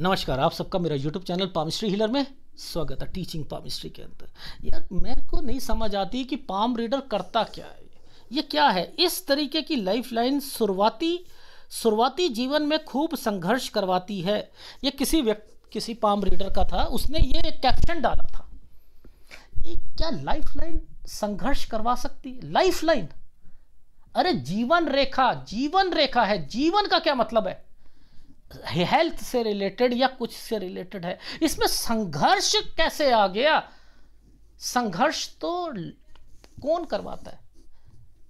नमस्कार आप सबका मेरा यूट्यूब चैनल पामिस्ट्री हिलर में स्वागत है टीचिंग पामिस्ट्री के अंदर यार मैं को नहीं समझ आती कि पाम रीडर करता क्या है ये क्या है इस तरीके की लाइफ लाइन शुरुआती शुरुआती जीवन में खूब संघर्ष करवाती है ये किसी व्यक्ति किसी पाम रीडर का था उसने ये कैप्शन डाला था ये क्या लाइफ लाइन संघर्ष करवा सकती है लाइफ लाइन अरे जीवन रेखा जीवन रेखा है जीवन का क्या मतलब है हेल्थ से रिलेटेड या कुछ से रिलेटेड है इसमें संघर्ष कैसे आ गया संघर्ष तो कौन करवाता है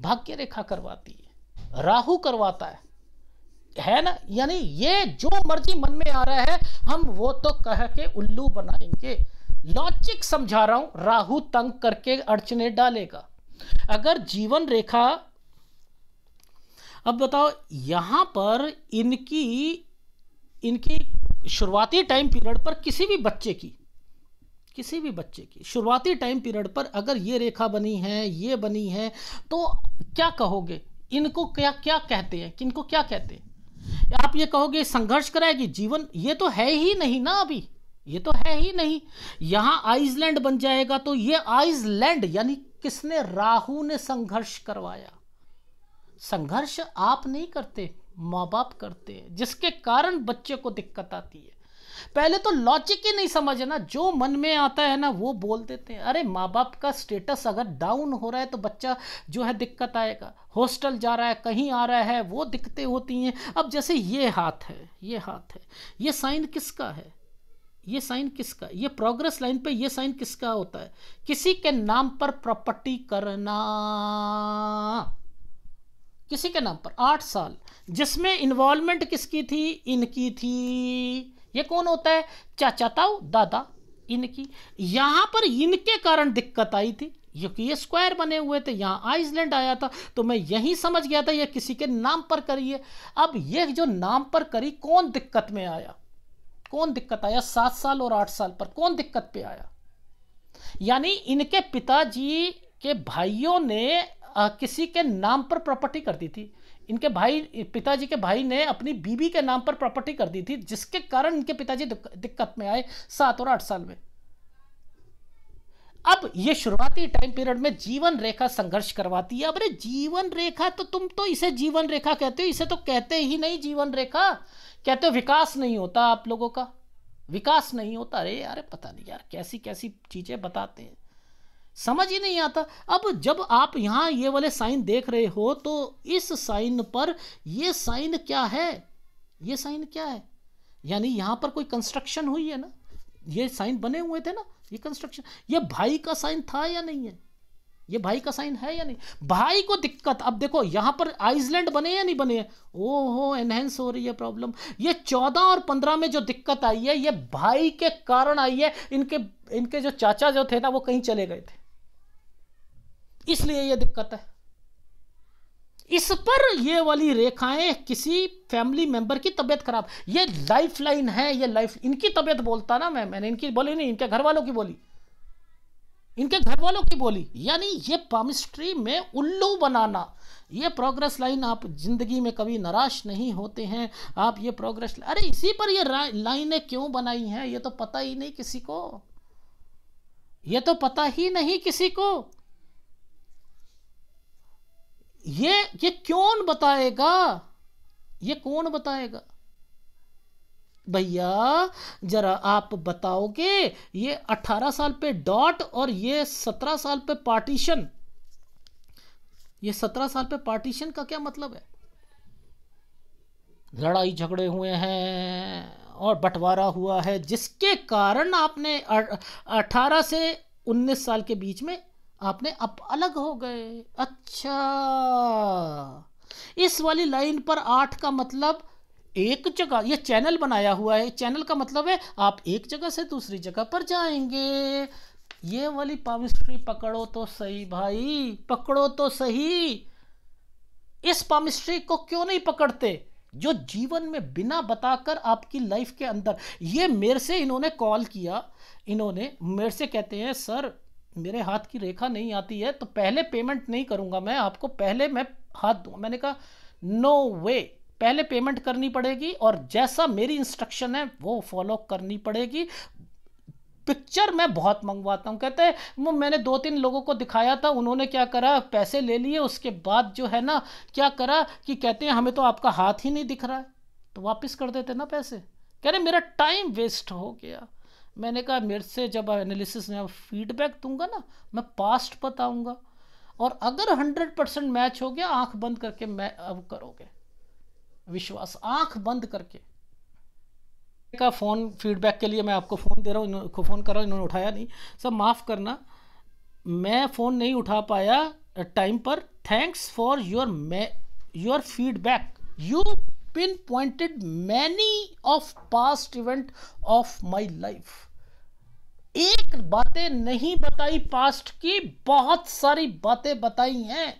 भाग्य रेखा करवाती है राहु करवाता है है ना यानी ये जो मर्जी मन में आ रहा है हम वो तो कह के उल्लू बनाएंगे लॉजिक समझा रहा हूं राहु तंग करके अड़चने डालेगा अगर जीवन रेखा अब बताओ यहां पर इनकी इनकी शुरुआती टाइम पीरियड पर किसी भी बच्चे की किसी भी बच्चे की शुरुआती टाइम पीरियड पर अगर ये रेखा बनी है ये बनी है तो क्या कहोगे इनको क्या क्या कहते हैं किनको क्या कहते हैं आप ये कहोगे संघर्ष कराएगी जीवन ये तो है ही नहीं ना अभी ये तो है ही नहीं यहां आइसलैंड बन जाएगा तो ये आइसलैंड यानी किसने राहु ने संघर्ष करवाया संघर्ष आप नहीं करते माँ बाप करते हैं जिसके कारण बच्चे को दिक्कत आती है पहले तो लॉजिक ही नहीं समझना जो मन में आता है ना वो बोल देते हैं अरे माँ बाप का स्टेटस अगर डाउन हो रहा है तो बच्चा जो है दिक्कत आएगा हॉस्टल जा रहा है कहीं आ रहा है वो दिक्कतें होती हैं अब जैसे ये हाथ है ये हाथ है ये साइन किसका है ये साइन किसका ये प्रोग्रेस लाइन पे ये साइन किसका होता है किसी के नाम पर प्रॉपर्टी करना किसी के नाम पर आठ साल जिसमें इन्वॉल्वमेंट किसकी थी इनकी थी ये कौन होता है चाचा ताऊ दादा इनकी यहाँ पर इनके कारण दिक्कत आई थी क्योंकि ये स्क्वायर बने हुए थे यहाँ आइसलैंड आया था तो मैं यही समझ गया था ये किसी के नाम पर करिए अब ये जो नाम पर करी कौन दिक्कत में आया कौन दिक्कत आया सात साल और आठ साल पर कौन दिक्कत पे आया यानी इनके पिताजी के भाइयों ने किसी के नाम पर प्रॉपर्टी कर दी थी इनके भाई पिताजी के भाई ने अपनी बीबी के नाम पर प्रॉपर्टी कर दी थी जिसके कारण इनके पिताजी दिक्कत में आए सात और आठ साल में अब ये शुरुआती टाइम पीरियड में जीवन रेखा संघर्ष करवाती है अब अरे जीवन रेखा तो तुम तो इसे जीवन रेखा कहते हो इसे तो कहते ही नहीं जीवन रेखा कहते हो विकास नहीं होता आप लोगों का विकास नहीं होता अरे यार पता नहीं यार कैसी कैसी चीज़ें बताते हैं समझ ही नहीं आता अब जब आप यहाँ ये वाले साइन देख रहे हो तो इस साइन पर ये साइन क्या है ये साइन क्या है यानी यहाँ पर कोई कंस्ट्रक्शन हुई है ना ये साइन बने हुए थे ना ये कंस्ट्रक्शन ये भाई का साइन था या नहीं है ये भाई का साइन है या नहीं भाई को दिक्कत अब देखो यहाँ पर आइसलैंड बने या नहीं बने ओ हो एनहेंस हो रही है प्रॉब्लम ये चौदह और पंद्रह में जो दिक्कत आई है ये भाई के कारण आई है इनके इनके जो चाचा जो थे ना वो कहीं चले गए थे इसलिए ये दिक्कत है इस पर ये वाली रेखाएं किसी फैमिली मेंबर की तबियत खराब ये लाइफ लाइन है ये लाइफ इनकी तबियत बोलता ना मैं मैंने इनकी बोली नहीं इनके घर वालों की बोली इनके घर वालों की बोली यानी ये पामिस्ट्री में उल्लू बनाना ये प्रोग्रेस लाइन आप जिंदगी में कभी निराश नहीं होते हैं आप ये प्रोग्रेस अरे इसी पर ये लाइनें क्यों बनाई हैं ये तो पता ही नहीं किसी को ये तो पता ही नहीं किसी को ये ये क्यों बताएगा ये कौन बताएगा भैया जरा आप बताओगे ये अठारह साल पे डॉट और ये सत्रह साल पे पार्टीशन ये सत्रह साल पे पार्टीशन का क्या मतलब है लड़ाई झगड़े हुए हैं और बंटवारा हुआ है जिसके कारण आपने अठारह से उन्नीस साल के बीच में आपने अब अलग हो गए अच्छा इस वाली लाइन पर आठ का मतलब एक जगह ये चैनल बनाया हुआ है चैनल का मतलब है आप एक जगह से दूसरी जगह पर जाएंगे ये वाली पामिस्ट्री पकड़ो तो सही भाई पकड़ो तो सही इस पामिस्ट्री को क्यों नहीं पकड़ते जो जीवन में बिना बताकर आपकी लाइफ के अंदर ये मेरे से इन्होंने कॉल किया इन्होंने मेरे से कहते हैं सर मेरे हाथ की रेखा नहीं आती है तो पहले पेमेंट नहीं करूंगा मैं आपको पहले मैं हाथ दूंगा मैंने कहा नो वे पहले पेमेंट करनी पड़ेगी और जैसा मेरी इंस्ट्रक्शन है वो फॉलो करनी पड़ेगी पिक्चर मैं बहुत मंगवाता हूँ कहते हैं मैंने दो तीन लोगों को दिखाया था उन्होंने क्या करा पैसे ले लिए उसके बाद जो है ना क्या करा कि कहते हैं हमें तो आपका हाथ ही नहीं दिख रहा है तो वापस कर देते ना पैसे कह रहे मेरा टाइम वेस्ट हो गया मैंने कहा मेरे से जब एनालिसिस में फीडबैक दूंगा ना मैं पास्ट बताऊंगा और अगर हंड्रेड परसेंट मैच हो गया आंख बंद करके मैं अब करोगे विश्वास आंख बंद करके का फ़ोन फीडबैक के लिए मैं आपको फ़ोन दे रहा हूँ इन्होंने फ़ोन कर रहा हूँ इन्होंने उठाया नहीं सब माफ़ करना मैं फ़ोन नहीं उठा पाया टाइम पर thanks for your my your feedback you pinpointed many of past event of my life एक बातें नहीं बताई पास्ट की बहुत सारी बातें बताई हैं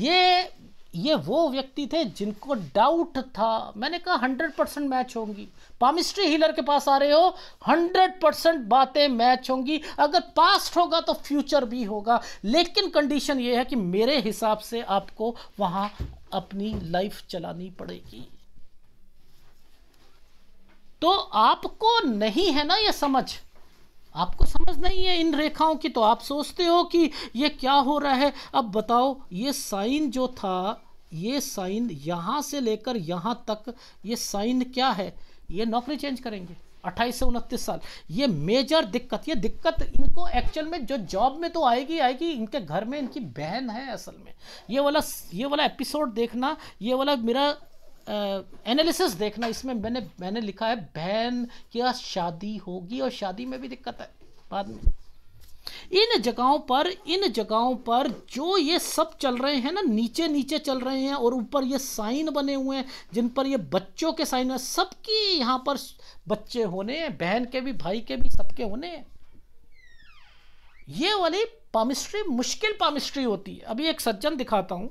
ये ये वो व्यक्ति थे जिनको डाउट था मैंने कहा हंड्रेड परसेंट मैच होंगी पामिस्ट्री हीलर के पास आ रहे हो हंड्रेड परसेंट बातें मैच होंगी अगर पास्ट होगा तो फ्यूचर भी होगा लेकिन कंडीशन ये है कि मेरे हिसाब से आपको वहाँ अपनी लाइफ चलानी पड़ेगी तो आपको नहीं है ना ये समझ आपको समझ नहीं है इन रेखाओं की तो आप सोचते हो कि ये क्या हो रहा है अब बताओ ये साइन जो था ये साइन यहाँ से लेकर यहाँ तक ये साइन क्या है ये नौकरी चेंज करेंगे अट्ठाईस से उनतीस साल ये मेजर दिक्कत ये दिक्कत इनको एक्चुअल में जो जॉब में तो आएगी आएगी इनके घर में इनकी बहन है असल में ये वाला ये वाला एपिसोड देखना ये वाला मेरा एनालिसिस देखना इसमें मैंने मैंने लिखा है बहन की शादी होगी और शादी में भी दिक्कत है बाद में इन जगहों पर इन जगहों पर जो ये सब चल रहे हैं ना नीचे नीचे चल रहे हैं और ऊपर ये साइन बने हुए हैं जिन पर ये बच्चों के साइन है सबकी यहां पर बच्चे होने हैं बहन के भी भाई के भी सबके होने हैं ये वाली पामिस्ट्री मुश्किल पामिस्ट्री होती है अभी एक सज्जन दिखाता हूं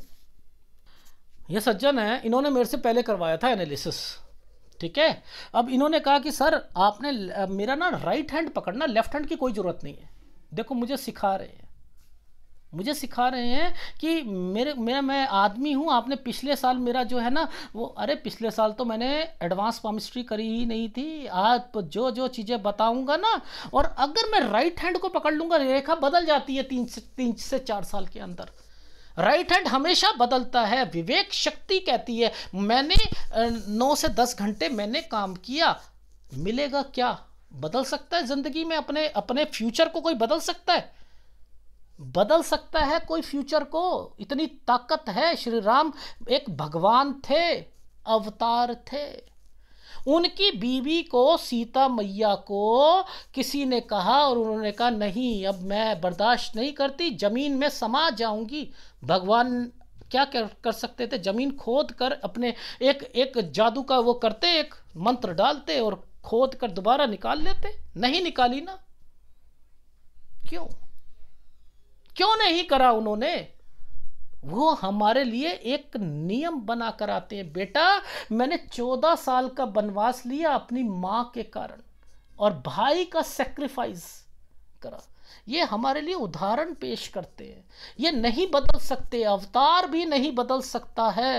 ये सज्जन है इन्होंने मेरे से पहले करवाया था एनालिसिस ठीक है अब इन्होंने कहा कि सर आपने मेरा ना राइट हैंड पकड़ना लेफ्ट हैंड की कोई ज़रूरत नहीं है देखो मुझे सिखा रहे हैं मुझे सिखा रहे हैं कि मेरे मेरा मैं आदमी हूँ आपने पिछले साल मेरा जो है ना वो अरे पिछले साल तो मैंने एडवांस पामिस्ट्री करी ही नहीं थी आज जो जो चीज़ें बताऊंगा ना और अगर मैं राइट हैंड को पकड़ लूँगा रेखा बदल जाती है तीन से तीन से चार साल के अंदर राइट हैंड हमेशा बदलता है विवेक शक्ति कहती है मैंने नौ से दस घंटे मैंने काम किया मिलेगा क्या बदल सकता है जिंदगी में अपने अपने फ्यूचर को कोई बदल सकता है बदल सकता है कोई फ्यूचर को इतनी ताकत है श्री राम एक भगवान थे अवतार थे उनकी बीवी को सीता मैया को किसी ने कहा और उन्होंने कहा नहीं अब मैं बर्दाश्त नहीं करती ज़मीन में समा जाऊंगी भगवान क्या कर, कर सकते थे ज़मीन खोद कर अपने एक एक जादू का वो करते एक मंत्र डालते और खोद कर दोबारा निकाल लेते नहीं निकाली ना क्यों क्यों नहीं करा उन्होंने वो हमारे लिए एक नियम बना कर आते हैं बेटा मैंने चौदह साल का वनवास लिया अपनी माँ के कारण और भाई का सेक्रीफाइस करा ये हमारे लिए उदाहरण पेश करते हैं ये नहीं बदल सकते अवतार भी नहीं बदल सकता है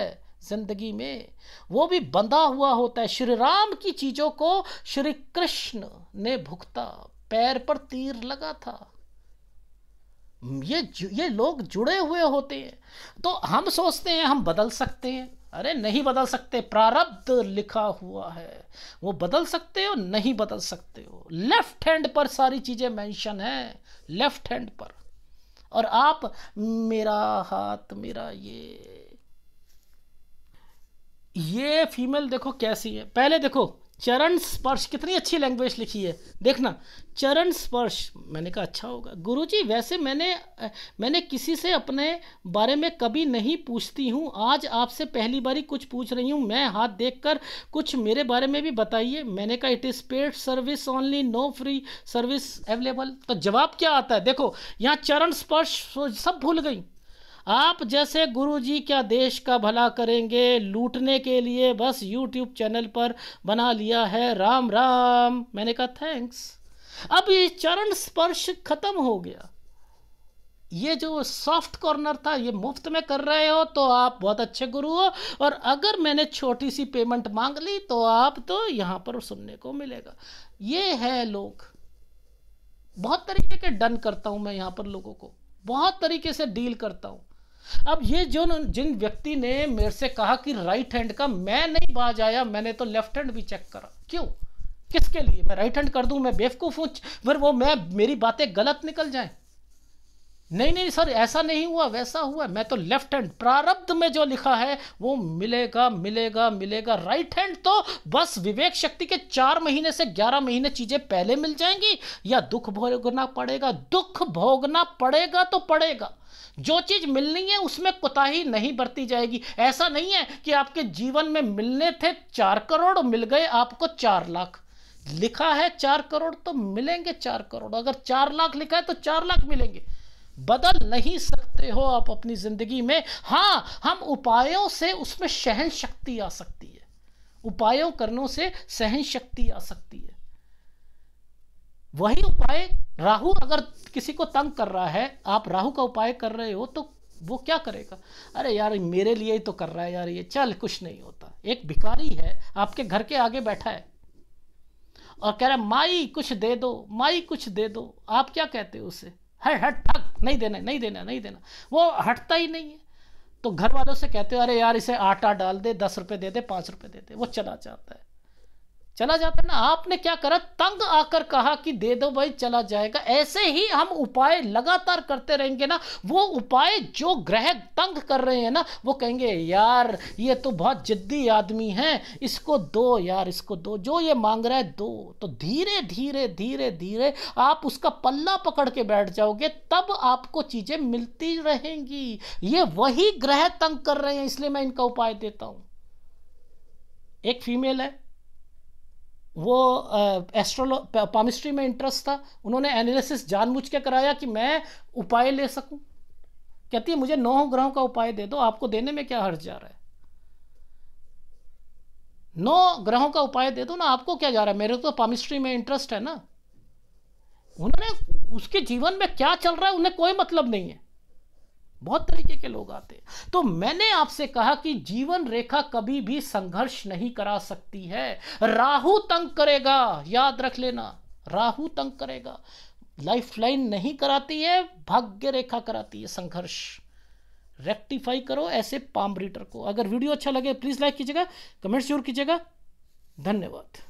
जिंदगी में वो भी बंधा हुआ होता है श्री राम की चीज़ों को श्री कृष्ण ने भुगता पैर पर तीर लगा था ये ये लोग जुड़े हुए होते हैं तो हम सोचते हैं हम बदल सकते हैं अरे नहीं बदल सकते प्रारब्ध लिखा हुआ है वो बदल सकते हो नहीं बदल सकते हो लेफ्ट हैंड पर सारी चीज़ें मेंशन है लेफ्ट हैंड पर और आप मेरा हाथ मेरा ये ये फीमेल देखो कैसी है पहले देखो चरण स्पर्श कितनी अच्छी लैंग्वेज लिखी है देखना चरण स्पर्श मैंने कहा अच्छा होगा गुरुजी वैसे मैंने मैंने किसी से अपने बारे में कभी नहीं पूछती हूँ आज आपसे पहली बारी कुछ पूछ रही हूँ मैं हाथ देखकर कुछ मेरे बारे में भी बताइए मैंने कहा it is paid service only no free service available तो जवाब क्या आता है देखो यहाँ चरण स्पर्श सब भूल गई आप जैसे गुरुजी क्या देश का भला करेंगे लूटने के लिए बस यूट्यूब चैनल पर बना लिया है राम राम मैंने कहा थैंक्स अब ये चरण स्पर्श खत्म हो गया ये जो सॉफ्ट कॉर्नर था ये मुफ्त में कर रहे हो तो आप बहुत अच्छे गुरु हो और अगर मैंने छोटी सी पेमेंट मांग ली तो आप तो यहां पर सुनने को मिलेगा ये है लोग बहुत तरीके के डन करता हूँ मैं यहाँ पर लोगों को बहुत तरीके से डील करता हूँ अब ये जो जिन व्यक्ति ने मेरे से कहा कि राइट हैंड का मैं नहीं बाज आया मैंने तो लेफ्ट हैंड भी चेक करा क्यों किसके लिए मैं राइट हैंड कर दूं मैं बेवकूफ हूं फिर वो मैं मेरी बातें गलत निकल जाएं नहीं नहीं सर ऐसा नहीं हुआ वैसा हुआ मैं तो लेफ्ट हैंड प्रारब्ध में जो लिखा है वो मिलेगा मिलेगा मिलेगा राइट हैंड तो बस विवेक शक्ति के चार महीने से ग्यारह महीने चीजें पहले मिल जाएंगी या दुख भोगना पड़ेगा दुख भोगना पड़ेगा तो पड़ेगा जो चीज मिलनी है उसमें कोताही नहीं बरती जाएगी ऐसा नहीं है कि आपके जीवन में मिलने थे चार करोड़ मिल गए आपको चार लाख लिखा है चार करोड़ तो मिलेंगे चार करोड़ अगर चार लाख लिखा है तो चार लाख मिलेंगे बदल नहीं सकते हो आप अपनी ज़िंदगी में हाँ हम उपायों से उसमें सहन शक्ति आ सकती है उपायों करने से सहन शक्ति आ सकती है वही उपाय राहु अगर किसी को तंग कर रहा है आप राहु का उपाय कर रहे हो तो वो क्या करेगा अरे यार मेरे लिए ही तो कर रहा है यार ये चल कुछ नहीं होता एक भिखारी है आपके घर के आगे बैठा है और कह रहा है माई कुछ दे दो माई कुछ दे दो आप क्या कहते हो उसे हट हट फक नहीं देना नहीं देना नहीं देना वो हटता ही नहीं है तो घर वालों से कहते हो अरे यार इसे आटा डाल दे दस रुपये दे दे पाँच रुपये दे दे वो चला जाता है चला जाता है ना आपने क्या करा तंग आकर कहा कि दे दो भाई चला जाएगा ऐसे ही हम उपाय लगातार करते रहेंगे ना वो उपाय जो ग्रह तंग कर रहे हैं ना वो कहेंगे यार ये तो बहुत जिद्दी आदमी है इसको दो यार इसको दो जो ये मांग रहा है दो तो धीरे धीरे धीरे धीरे आप उसका पल्ला पकड़ के बैठ जाओगे तब आपको चीज़ें मिलती रहेंगी ये वही ग्रह तंग कर रहे हैं इसलिए मैं इनका उपाय देता हूं एक फीमेल है वो एस्ट्रोलो पामिस्ट्री में इंटरेस्ट था उन्होंने एनालिसिस जानबूझ के कराया कि मैं उपाय ले सकूं कहती है मुझे नौ ग्रहों का उपाय दे दो आपको देने में क्या हर्ज जा रहा है नौ ग्रहों का उपाय दे दो ना आपको क्या जा रहा है मेरे तो पामिस्ट्री में इंटरेस्ट है ना उन्होंने उसके जीवन में क्या चल रहा है उन्हें कोई मतलब नहीं है बहुत तरीके के लोग आते हैं तो मैंने आपसे कहा कि जीवन रेखा कभी भी संघर्ष नहीं करा सकती है राहु तंग करेगा याद रख लेना राहु तंग करेगा लाइफ लाइन नहीं कराती है भाग्य रेखा कराती है संघर्ष रेक्टिफाई करो ऐसे पाम रीडर को अगर वीडियो अच्छा लगे प्लीज़ लाइक कीजिएगा कमेंट जरूर कीजिएगा धन्यवाद